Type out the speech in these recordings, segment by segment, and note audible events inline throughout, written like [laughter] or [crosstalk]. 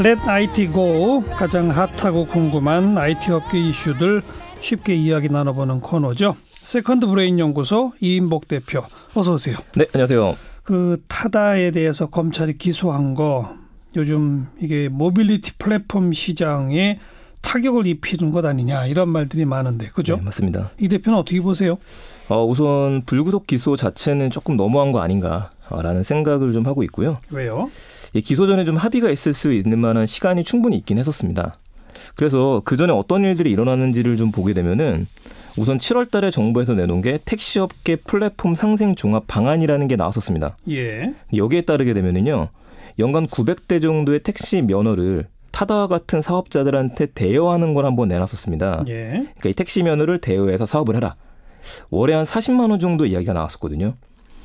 Let IT Go 가장 핫하고 궁금한 IT 업계 이슈들 쉽게 이야기 나눠보는 코너죠. 세컨드 브레인 연구소 이인복 대표 어서 오세요. 네 안녕하세요. 그 타다에 대해서 검찰이 기소한 거 요즘 이게 모빌리티 플랫폼 시장에 타격을 입히는 것 아니냐 이런 말들이 많은데 그죠? 네, 맞습니다. 이 대표는 어떻게 보세요? 어, 우선 불구속 기소 자체는 조금 너무한 거 아닌가라는 생각을 좀 하고 있고요. 왜요? 기소 전에 좀 합의가 있을 수 있는 만한 시간이 충분히 있긴 했었습니다. 그래서 그 전에 어떤 일들이 일어나는지를 좀 보게 되면은 우선 7월 달에 정부에서 내놓은 게 택시업계 플랫폼 상생 종합 방안이라는 게 나왔었습니다. 예. 여기에 따르게 되면은요. 연간 900대 정도의 택시 면허를 타다와 같은 사업자들한테 대여하는 걸 한번 내놨었습니다. 예. 그러니까 이 택시 면허를 대여해서 사업을 해라. 월에 한 40만 원 정도 이야기가 나왔었거든요.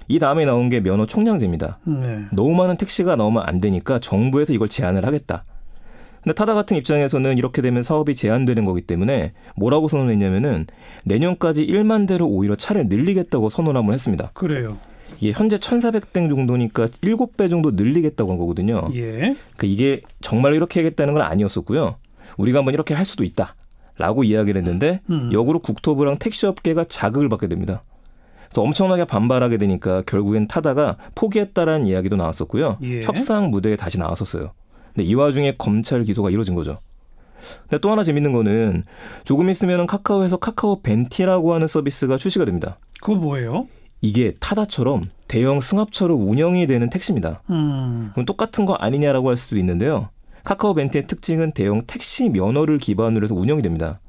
이 다음에 나온 게 면허 총량제입니다. 네. 너무 많은 택시가 나오면 안 되니까 정부에서 이걸 제한을 하겠다. 근데 타다 같은 입장에서는 이렇게 되면 사업이 제한되는 거기 때문에 뭐라고 선언했냐면은 내년까지 1만 대로 오히려 차를 늘리겠다고 선언 한번 했습니다. 그래요. 이게 현재 1,400대 정도니까 7배 정도 늘리겠다고 한 거거든요. 예. 그 이게 정말로 이렇게 하겠다는 건 아니었었고요. 우리가 한번 이렇게 할 수도 있다. 라고 이야기를 했는데 음. 역으로 국토부랑 택시업계가 자극을 받게 됩니다. 그래서 엄청나게 반발하게 되니까 결국엔 타다가 포기했다라는 이야기도 나왔었고요. 예. 협상 무대에 다시 나왔었어요. 근데 이 와중에 검찰 기소가 이뤄진 거죠. 근데 또 하나 재밌는 거는 조금 있으면 카카오에서 카카오 벤티라고 하는 서비스가 출시가 됩니다. 그거 뭐예요? 이게 타다처럼 대형 승합차로 운영이 되는 택시입니다. 음. 그럼 똑같은 거 아니냐라고 할 수도 있는데요. 카카오 벤티의 특징은 대형 택시 면허를 기반으로 해서 운영이 됩니다.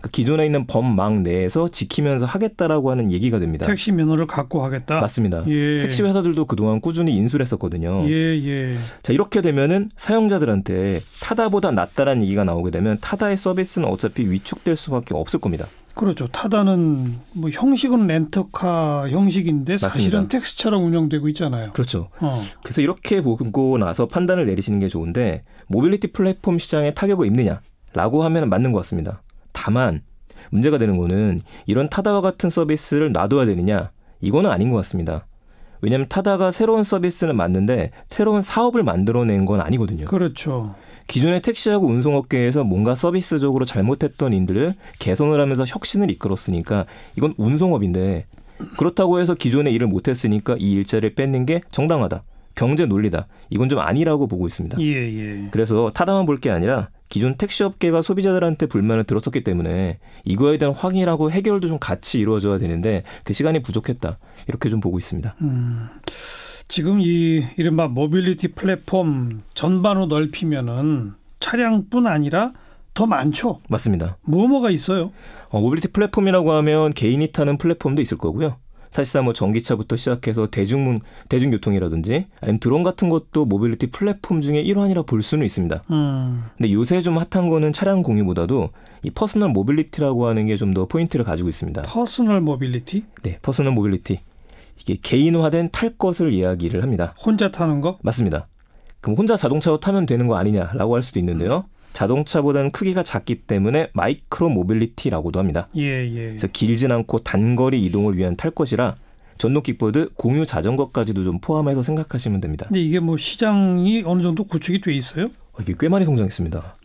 그 기존에 있는 법망 내에서 지키면서 하겠다라고 하는 얘기가 됩니다. 택시 면허를 갖고 하겠다. 맞습니다. 예. 택시 회사들도 그동안 꾸준히 인수를 했었거든요. 예, 예. 자, 이렇게 되면은 사용자들한테 타다보다 낫다라는 얘기가 나오게 되면 타다의 서비스는 어차피 위축될 수밖에 없을 겁니다. 그렇죠. 타다는 뭐 형식은 렌터카 형식인데 사실은 맞습니다. 택시처럼 운영되고 있잖아요. 그렇죠. 어. 그래서 이렇게 보고 나서 판단을 내리시는 게 좋은데 모빌리티 플랫폼 시장에 타격을 입느냐? 라고 하면 맞는 것 같습니다. 다만 문제가 되는 거는 이런 타다와 같은 서비스를 놔둬야 되느냐 이거는 아닌 것 같습니다. 왜냐하면 타다가 새로운 서비스는 맞는데 새로운 사업을 만들어낸 건 아니거든요. 그렇죠. 기존의 택시하고 운송업계에서 뭔가 서비스적으로 잘못했던 인들을 개선을 하면서 혁신을 이끌었으니까 이건 운송업인데 그렇다고 해서 기존의 일을 못했으니까 이 일자리를 뺏는 게 정당하다. 경제 논리다. 이건 좀 아니라고 보고 있습니다. 예, 예. 그래서 타다만 볼 게 아니라 기존 택시업계가 소비자들한테 불만을 들었었기 때문에 이거에 대한 확인하고 해결도 좀 같이 이루어져야 되는데 그 시간이 부족했다 이렇게 좀 보고 있습니다. 음, 지금 이 이른바 모빌리티 플랫폼 전반으로 넓히면은 차량뿐 아니라 더 많죠. 맞습니다. 뭐뭐가 있어요? 어, 모빌리티 플랫폼이라고 하면 개인이 타는 플랫폼도 있을 거고요. 사실상 뭐 전기차부터 시작해서 대중문 대중교통이라든지 아니면 드론 같은 것도 모빌리티 플랫폼 중에 일환이라 볼 수는 있습니다. 음. 근데 요새 좀 핫한 거는 차량 공유보다도 이 퍼스널 모빌리티라고 하는 게 좀 더 포인트를 가지고 있습니다. 퍼스널 모빌리티? 네, 퍼스널 모빌리티. 이게 개인화된 탈 것을 이야기를 합니다. 혼자 타는 거? 맞습니다. 그럼 혼자 자동차로 타면 되는 거 아니냐라고 할 수도 있는데요. 음. 자동차보다는 크기가 작기 때문에 마이크로 모빌리티라고도 합니다. 예, 예. 그래서 길진 않고 단거리 이동을 위한 탈 것이라 전동 킥보드, 공유 자전거까지도 좀 포함해서 생각하시면 됩니다. 근데 이게 뭐 시장이 어느 정도 구축이 돼 있어요? 어, 이게 꽤 많이 성장했습니다.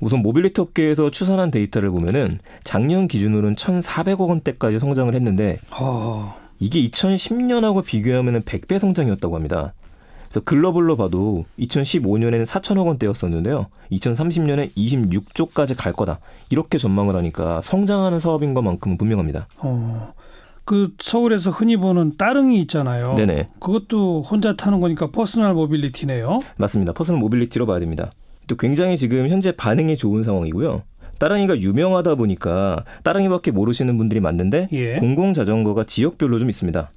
우선 모빌리티 업계에서 추산한 데이터를 보면은 작년 기준으로는 1,400억 원대까지 성장을 했는데 어... 이게 2010년하고 비교하면은 100배 성장이었다고 합니다. 그래서 글로벌로 봐도 2015년에는 4천억 원대였었는데요. 2030년에 26조까지 갈 거다. 이렇게 전망을 하니까 성장하는 사업인 것만큼은 분명합니다. 어. 그 서울에서 흔히 보는 따릉이 있잖아요. 네네. 그것도 혼자 타는 거니까 퍼스널 모빌리티네요. 맞습니다. 퍼스널 모빌리티로 봐야 됩니다. 또 굉장히 지금 현재 반응이 좋은 상황이고요. 따릉이가 유명하다 보니까 따릉이밖에 모르시는 분들이 많은데 예. 공공 자전거가 지역별로 좀 있습니다.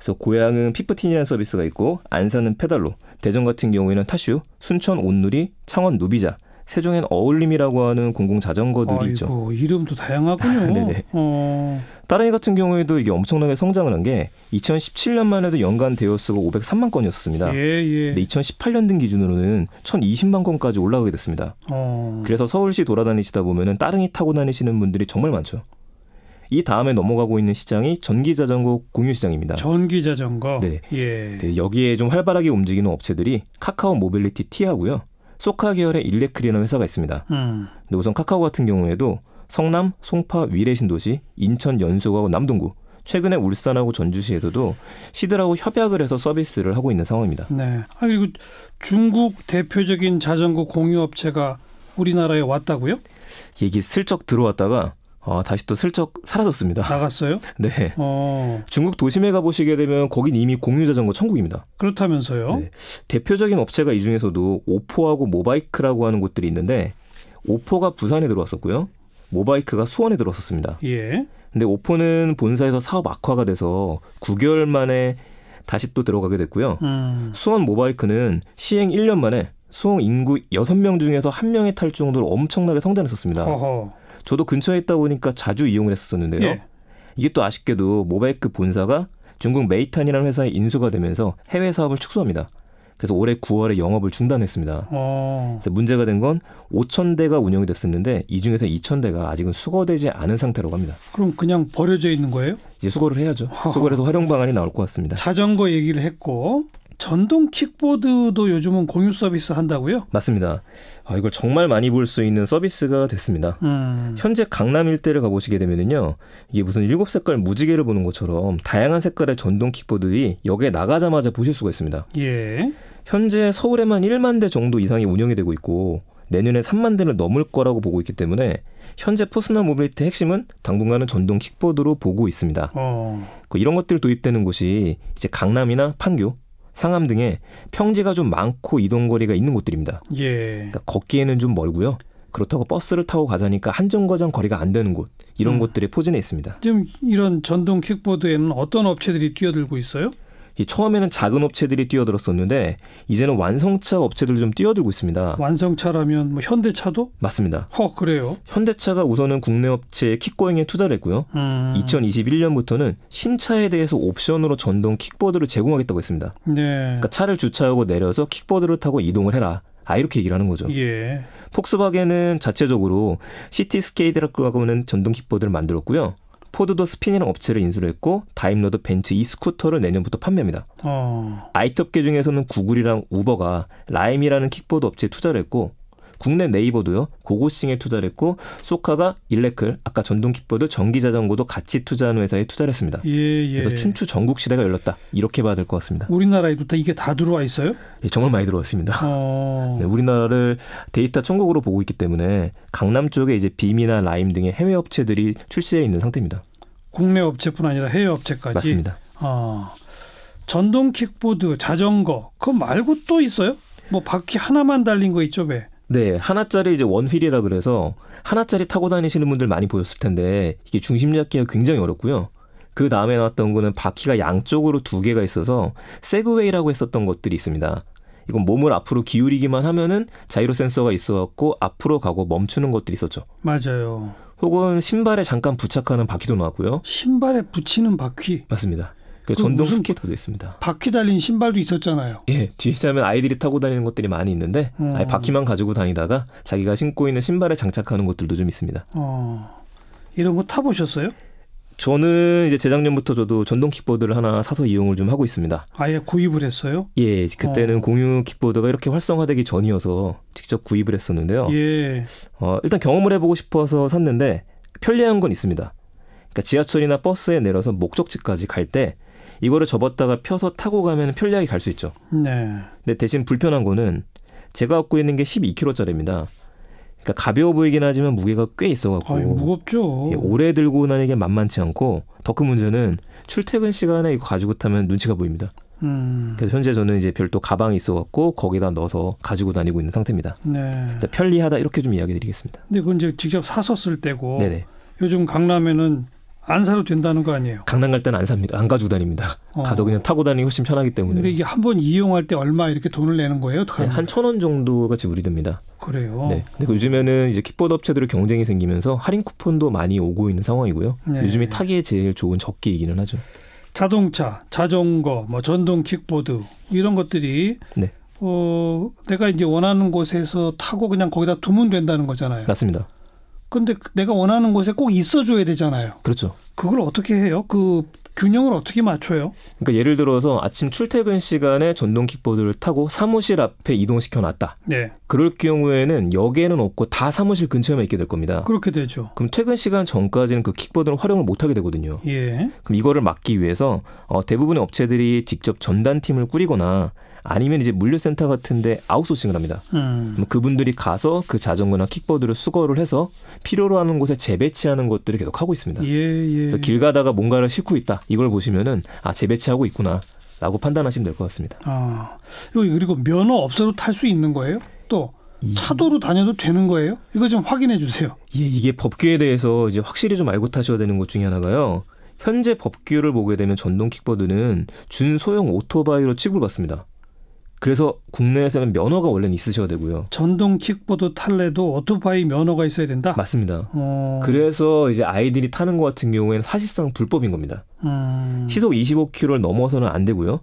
그래서 고향은 피프틴이라는 서비스가 있고 안산은 페달로, 대전 같은 경우에는 타슈, 순천 온누리, 창원 누비자, 세종엔 어울림이라고 하는 공공 자전거들이 아이고, 있죠. 이름도 다양하군요. [laughs] 네네. 어... 따릉이 같은 경우에도 이게 엄청나게 성장을 한 게 2017년만 해도 연간 대여 수가 503만 건이었습니다. 예, 예. 근데 2018년 등 기준으로는 1,020만 건까지 올라가게 됐습니다. 어... 그래서 서울시 돌아다니시다 보면은 따릉이 타고 다니시는 분들이 정말 많죠. 이 다음에 넘어가고 있는 시장이 전기자전거 공유시장입니다. 전기자전거. 네. 예. 네. 여기에 좀 활발하게 움직이는 업체들이 카카오 모빌리티 T하고요. 소카 계열의 일렉크리라는 회사가 있습니다. 음. 근데 우선 카카오 같은 경우에도 성남, 송파, 위례 신도시, 인천 연수구하고 남동구 최근에 울산하고 전주시에서도 시들하고 협약을 해서 서비스를 하고 있는 상황입니다. 네. 아 그리고 중국 대표적인 자전거 공유 업체가 우리나라에 왔다고요? 얘기 슬쩍 들어왔다가 어, 다시 또 슬쩍 사라졌습니다. 나갔어요? [laughs] 네. 어. 중국 도심에 가보시게 되면 거긴 이미 공유 자전거 천국입니다. 그렇다면서요? 네. 대표적인 업체가 이 중에서도 오포하고 모바이크라고 하는 곳들이 있는데 오포가 부산에 들어왔었고요. 모바이크가 수원에 들어왔었습니다. 예. 근데 오포는 본사에서 사업 악화가 돼서 9개월 만에 다시 또 들어가게 됐고요. 음. 수원 모바이크는 시행 1년 만에 수원 인구 6명 중에서 1명이 탈 정도로 엄청나게 성장했었습니다. 어허. 저도 근처에 있다 보니까 자주 이용을 했었는데요. 예. 이게 또 아쉽게도 모바이크 본사가 중국 메이탄이라는 회사에 인수가 되면서 해외 사업을 축소합니다. 그래서 올해 9월에 영업을 중단했습니다. 어. 그래서 문제가 된 건 5천 대가 운영이 됐었는데 이 중에서 2천 대가 아직은 수거되지 않은 상태라고 합니다. 그럼 그냥 버려져 있는 거예요? 이제 수거를 해야죠. 아. 수거해서 활용 방안이 나올 것 같습니다. 자전거 얘기를 했고 전동 킥보드도 요즘은 공유 서비스 한다고요? 맞습니다. 아, 이걸 정말 많이 볼 수 있는 서비스가 됐습니다. 음. 현재 강남 일대를 가보시게 되면요. 이게 무슨 일곱 색깔 무지개를 보는 것처럼 다양한 색깔의 전동 킥보드들이 역에 나가자마자 보실 수가 있습니다. 예. 현재 서울에만 1만 대 정도 이상이 운영이 되고 있고 내년에 3만 대를 넘을 거라고 보고 있기 때문에 현재 포스널 모빌리티 핵심은 당분간은 전동 킥보드로 보고 있습니다. 어. 그 이런 것들 도입되는 곳이 이제 강남이나 판교 상암 등에 평지가 좀 많고 이동 거리가 있는 곳들입니다. 예. 그러니까 걷기에는 좀 멀고요. 그렇다고 버스를 타고 가자니까 한정거장 거리가 안 되는 곳 이런 음. 곳들에 포진해 있습니다. 지금 이런 전동 킥보드에는 어떤 업체들이 뛰어들고 있어요? 처음에는 작은 업체들이 뛰어들었었는데 이제는 완성차 업체들 좀 뛰어들고 있습니다. 완성차라면 뭐 현대차도? 맞습니다. 허 그래요? 현대차가 우선은 국내 업체의 킥보잉에 투자를 했고요. 음. 2021년부터는 신차에 대해서 옵션으로 전동 킥보드를 제공하겠다고 했습니다. 네. 그러니까 차를 주차하고 내려서 킥보드를 타고 이동을 해라. 아 이렇게 얘기를 하는 거죠. 예. 폭스바겐은 자체적으로 시티 스케이드라고는 하 전동 킥보드를 만들었고요. 포드도 스피니랑 업체를 인수를 했고 다임로도 벤츠 이 스쿠터를 내년부터 판매합니다. 어. 이 t 업계 중에서는 구글이랑 우버가 라임이라는 킥보드 업체에 투자를 했고 국내 네이버도요. 고고싱에 투자를 했고 소카가 일렉클 아까 전동 킥보드 전기 자전거도 같이 투자한 회사에 투자를 했습니다. 예, 예. 그래서 춘추 전국 시대가 열렸다. 이렇게 봐야 될 것 같습니다. 우리나라에도 다 이게 다 들어와 있어요? 예, 정말 많이 들어왔습니다. 어... [laughs] 네, 우리나라를 데이터 천국으로 보고 있기 때문에 강남 쪽에 이제 빔이나 라임 등의 해외 업체들이 출시해 있는 상태입니다. 국내 업체뿐 아니라 해외 업체까지 맞습니다. 아, 전동 킥보드, 자전거 그거 말고 또 있어요? 뭐 바퀴 하나만 달린 거 있죠, 왜? 네, 하나짜리 이제 원휠이라 그래서 하나짜리 타고 다니시는 분들 많이 보셨을 텐데 이게 중심 잡기가 굉장히 어렵고요. 그 다음에 나왔던 거는 바퀴가 양쪽으로 두 개가 있어서 세그웨이라고 했었던 것들이 있습니다. 이건 몸을 앞으로 기울이기만 하면은 자이로 센서가 있어갖고 앞으로 가고 멈추는 것들이 있었죠. 맞아요. 혹은 신발에 잠깐 부착하는 바퀴도 나왔고요. 신발에 붙이는 바퀴. 맞습니다. 그 전동 스케이트도 있습니다. 바퀴 달린 신발도 있었잖아요. 예, 뒤에 자면 아이들이 타고 다니는 것들이 많이 있는데 어. 아예 바퀴만 가지고 다니다가 자기가 신고 있는 신발에 장착하는 것들도 좀 있습니다. 어. 이런 거 타보셨어요? 저는 이제 재작년부터 저도 전동 킥보드를 하나 사서 이용을 좀 하고 있습니다. 아예 구입을 했어요? 예, 그때는 어. 공유 킥보드가 이렇게 활성화되기 전이어서 직접 구입을 했었는데요. 예. 어, 일단 경험을 해보고 싶어서 샀는데 편리한 건 있습니다. 그러니까 지하철이나 버스에 내려서 목적지까지 갈때 이거를 접었다가 펴서 타고 가면 편리하게 갈 수 있죠. 네. 근데 대신 불편한 거는 제가 갖고 있는 게 12kg짜리입니다. 그러니까 가벼워 보이긴 하지만 무게가 꽤 있어갖고 아 무겁죠. 예, 오래 들고 나니게 만만치 않고 더 큰 문제는 출퇴근 시간에 이거 가지고 타면 눈치가 보입니다. 음. 그래서 현재 저는 이제 별도 가방이 있어갖고 거기다 넣어서 가지고 다니고 있는 상태입니다. 네. 그러니까 편리하다 이렇게 좀 이야기드리겠습니다. 근데 그건 이제 직접 사서 쓸 때고 네네. 요즘 강남에는 안 사도 된다는 거 아니에요? 강남 갈 때는 안 삽니다. 안 가지고 다닙니다. 어. 가서 그냥 타고 다니기 훨씬 편하기 때문에. 근데 이게 한 번 이용할 때 얼마 이렇게 돈을 내는 거예요? 네, 한천 원 정도가 지불이됩니다. 그래요. 네. 근데 그 요즘에는 이제 킥보드 업체들의 경쟁이 생기면서 할인 쿠폰도 많이 오고 있는 상황이고요. 네. 요즘에 타기에 제일 좋은 적기이기는 하죠. 자동차, 자전거, 뭐 전동 킥보드 이런 것들이 네. 어, 내가 이제 원하는 곳에서 타고 그냥 거기다 두면 된다는 거잖아요. 맞습니다. 근데 내가 원하는 곳에 꼭 있어줘야 되잖아요. 그렇죠. 그걸 어떻게 해요? 그 균형을 어떻게 맞춰요? 그러니까 예를 들어서 아침 출퇴근 시간에 전동 킥보드를 타고 사무실 앞에 이동시켜 놨다. 네. 그럴 경우에는 역에는 없고 다 사무실 근처에만 있게 될 겁니다. 그렇게 되죠. 그럼 퇴근 시간 전까지는 그 킥보드를 활용을 못 하게 되거든요. 예. 그럼 이거를 막기 위해서 어, 대부분의 업체들이 직접 전단팀을 꾸리거나 아니면 이제 물류센터 같은데 아웃소싱을 합니다. 음. 그분들이 가서 그 자전거나 킥보드를 수거를 해서 필요로 하는 곳에 재배치하는 것들을 계속 하고 있습니다. 예, 예. 길 가다가 뭔가를 싣고 있다. 이걸 보시면은 아 재배치하고 있구나. 라고 판단하시면 될 것 같습니다. 아, 그리고 면허 없어도 탈 수 있는 거예요? 또 차도로 다녀도 되는 거예요? 이거 좀 확인해 주세요. 예, 이게 법규에 대해서 이제 확실히 좀 알고 타셔야 되는 것 중에 하나가요. 현재 법규를 보게 되면 전동 킥보드는 준소형 오토바이로 취급을 받습니다. 그래서 국내에서는 면허가 원래는 있으셔야 되고요. 전동 킥보드 탈래도 오토바이 면허가 있어야 된다. 맞습니다. 어... 그래서 이제 아이들이 타는 것 같은 경우에는 사실상 불법인 겁니다. 음... 시속 25km를 넘어서는 안 되고요.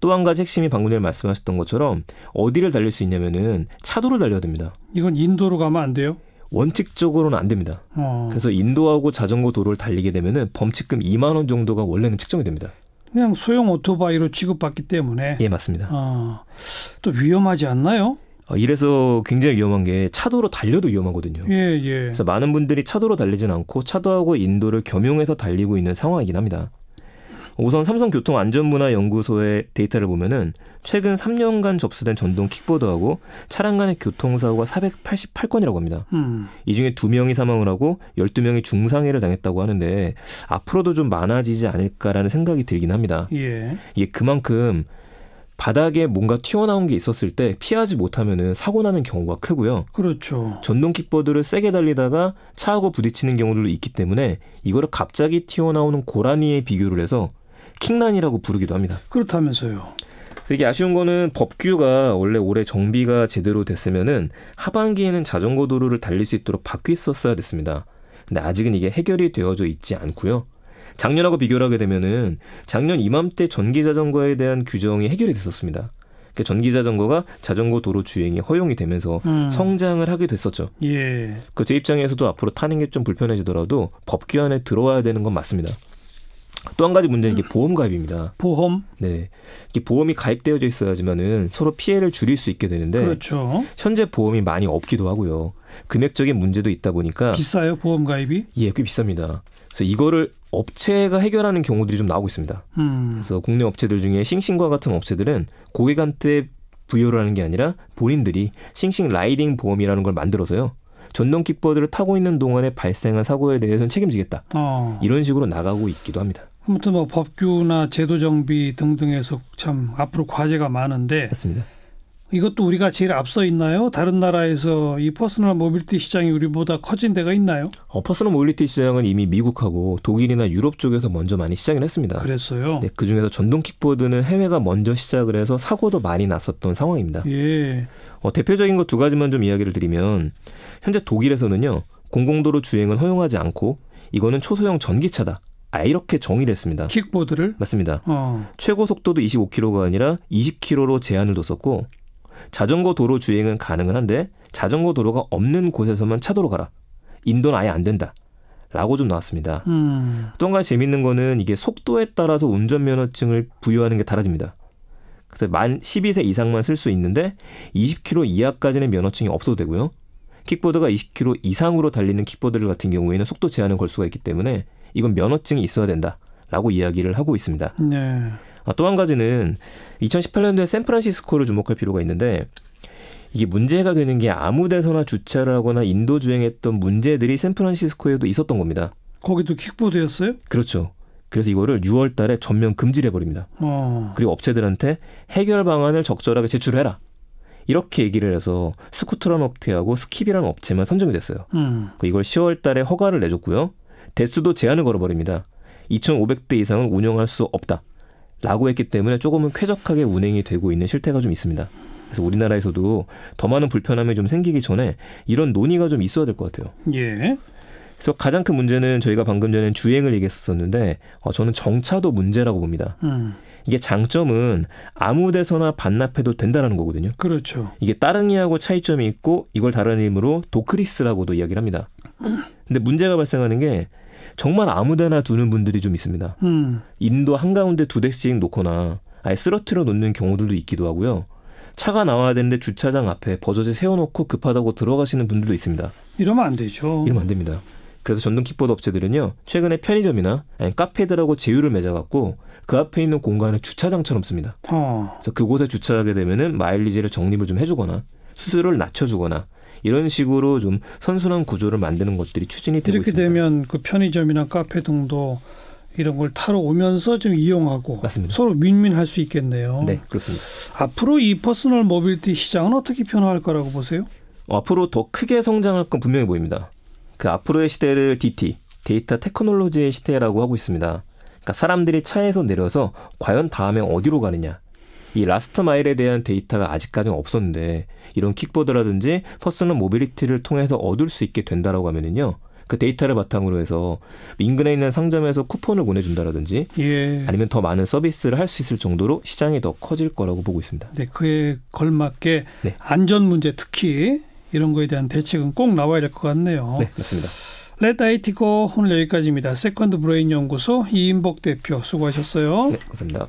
또 한 가지 핵심이 방금 전에 말씀하셨던 것처럼 어디를 달릴 수 있냐면은 차도를 달려야 됩니다. 이건 인도로 가면 안 돼요? 원칙적으로는 안 됩니다. 어... 그래서 인도하고 자전거 도로를 달리게 되면은 범칙금 2만 원 정도가 원래는 측정이 됩니다. 그냥 소형 오토바이로 취급받기 때문에 예 맞습니다. 어, 또 위험하지 않나요? 어, 이래서 굉장히 위험한 게 차도로 달려도 위험하거든요. 예, 예. 그래서 많은 분들이 차도로 달리진 않고 차도하고 인도를 겸용해서 달리고 있는 상황이긴 합니다. 우선 삼성교통안전문화연구소의 데이터를 보면은 최근 3년간 접수된 전동 킥보드하고 차량 간의 교통사고가 488건이라고 합니다. 음. 이 중에 2명이 사망을 하고 12명이 중상해를 당했다고 하는데 앞으로도 좀 많아지지 않을까라는 생각이 들긴 합니다. 예. 이게 그만큼 바닥에 뭔가 튀어나온 게 있었을 때 피하지 못하면은 사고 나는 경우가 크고요. 그렇죠. 전동 킥보드를 세게 달리다가 차하고 부딪히는 경우들도 있기 때문에 이거를 갑자기 튀어나오는 고라니에 비교를 해서 킹란이라고 부르기도 합니다. 그렇다면서요. 그러니까 이게 아쉬운 거는 법규가 원래 올해 정비가 제대로 됐으면은 하반기에는 자전거 도로를 달릴 수 있도록 바뀌었었어야 됐습니다. 근데 아직은 이게 해결이 되어져 있지 않고요. 작년하고 비교를 하게 되면은 작년 이맘때 전기 자전거에 대한 규정이 해결이 됐었습니다. 그러니까 전기 자전거가 자전거 도로 주행이 허용이 되면서 음. 성장을 하게 됐었죠. 예. 그제 그러니까 입장에서도 앞으로 타는 게 좀 불편해지더라도 법규 안에 들어와야 되는 건 맞습니다. 또한 가지 문제는 이게 보험가입입니다. 보험? 네. 이게 보험이 가입되어져 있어야지만은 서로 피해를 줄일 수 있게 되는데 그렇죠. 현재 보험이 많이 없기도 하고요. 금액적인 문제도 있다 보니까 비싸요, 보험 가입이? 예, 꽤 비쌉니다. 그래서 이거를 업체가 해결하는 경우들이 좀 나오고 있습니다. 음. 그래서 국내 업체들 중에 싱싱과 같은 업체들은 고객한테 부여를 하는 게 아니라 본인들이 싱싱 라이딩 보험이라는 걸 만들어서요. 전동 킥보드를 타고 있는 동안에 발생한 사고에 대해서는 책임지겠다. 어. 이런 식으로 나가고 있기도 합니다. 아무튼 뭐 법규나 제도 정비 등등에서 참 앞으로 과제가 많은데 맞습니다. 이것도 우리가 제일 앞서 있나요? 다른 나라에서 이 퍼스널 모빌리티 시장이 우리보다 커진 데가 있나요? 어, 퍼스널 모빌리티 시장은 이미 미국하고 독일이나 유럽 쪽에서 먼저 많이 시작을 했습니다. 그랬어요. 네, 그 중에서 전동 킥보드는 해외가 먼저 시작을 해서 사고도 많이 났었던 상황입니다. 예. 어, 대표적인 것 두 가지만 좀 이야기를 드리면 현재 독일에서는요 공공도로 주행은 허용하지 않고 이거는 초소형 전기차다. 아예 이렇게 정의를 했습니다. 킥보드를? 맞습니다. 어. 최고 속도도 25km가 아니라 20km로 제한을 뒀었고 자전거 도로 주행은 가능은 한데 자전거 도로가 없는 곳에서만 차도로 가라. 인도는 아예 안 된다. 라고 좀 나왔습니다. 음. 또한 가지 재밌는 거는 이게 속도에 따라서 운전면허증을 부여하는 게 달라집니다. 그래서 만 12세 이상만 쓸 수 있는데 20km 이하까지는 면허증이 없어도 되고요. 킥보드가 20km 이상으로 달리는 킥보드를 같은 경우에는 속도 제한을 걸 수가 있기 때문에 이건 면허증이 있어야 된다라고 이야기를 하고 있습니다. 네. 아, 또한 가지는 2018년도에 샌프란시스코를 주목할 필요가 있는데 이게 문제가 되는 게 아무 데서나 주차를 하거나 인도 주행했던 문제들이 샌프란시스코에도 있었던 겁니다. 거기도 킥보드였어요? 그렇죠. 그래서 이거를 6월 달에 전면 금지를 해버립니다. 어. 그리고 업체들한테 해결 방안을 적절하게 제출해라. 이렇게 얘기를 해서 스쿠터란 업체하고 스킵이란 업체만 선정이 됐어요. 음. 이걸 10월 달에 허가를 내줬고요. 대수도 제한을 걸어버립니다. 2,500대 이상은 운영할 수 없다. 라고 했기 때문에 조금은 쾌적하게 운행이 되고 있는 실태가 좀 있습니다. 그래서 우리나라에서도 더 많은 불편함이 좀 생기기 전에 이런 논의가 좀 있어야 될 것 같아요. 예. 그래서 가장 큰 문제는 저희가 방금 전에 주행을 얘기했었는데 어, 저는 정차도 문제라고 봅니다. 음. 이게 장점은 아무 데서나 반납해도 된다라는 거거든요. 그렇죠. 이게 따릉이하고 차이점이 있고 이걸 다른 이름으로 도크리스라고도 이야기를 합니다. 근데 문제가 발생하는 게 정말 아무데나 두는 분들이 좀 있습니다. 음. 인도 한가운데 두 대씩 놓거나 아예 쓰러트려 놓는 경우들도 있기도 하고요. 차가 나와야 되는데 주차장 앞에 버젓이 세워놓고 급하다고 들어가시는 분들도 있습니다. 이러면 안 되죠. 이러면 안 됩니다. 그래서 전동 킥보드 업체들은요 최근에 편의점이나 카페들하고 제휴를 맺어갖고 그 앞에 있는 공간을 주차장처럼 씁니다. 어. 그래서 그곳에 주차하게 되면은 마일리지를 적립을 좀 해주거나 수수료를 낮춰주거나 이런 식으로 좀 선순환 구조를 만드는 것들이 추진이 되고 이렇게 있습니다. 이렇게 되면 그 편의점이나 카페 등도 이런 걸 타러 오면서 좀 이용하고 맞습니다. 서로 윈윈할 수 있겠네요. 네, 그렇습니다. 앞으로 이 퍼스널 모빌티 시장은 어떻게 변화할 거라고 보세요? 어, 앞으로 더 크게 성장할 건분명히 보입니다. 그 앞으로의 시대를 DT, 데이터 테크놀로지의 시대라고 하고 있습니다. 그러니까 사람들이 차에서 내려서 과연 다음에 어디로 가느냐, 이 라스트 마일에 대한 데이터가 아직까지는 없었는데 이런 킥보드라든지 퍼스널 모빌리티를 통해서 얻을 수 있게 된다라고 하면은요. 그 데이터를 바탕으로 해서 인근에 있는 상점에서 쿠폰을 보내준다라든지 예. 아니면 더 많은 서비스를 할 수 있을 정도로 시장이 더 커질 거라고 보고 있습니다. 네, 그에 걸맞게 네. 안전 문제 특히 이런 거에 대한 대책은 꼭 나와야 될 것 같네요. 네, 맞습니다. 레 아이티고 오늘 여기까지입니다. 세컨드 브레인 연구소 이인복 대표 수고하셨어요. 네, 감사합니다.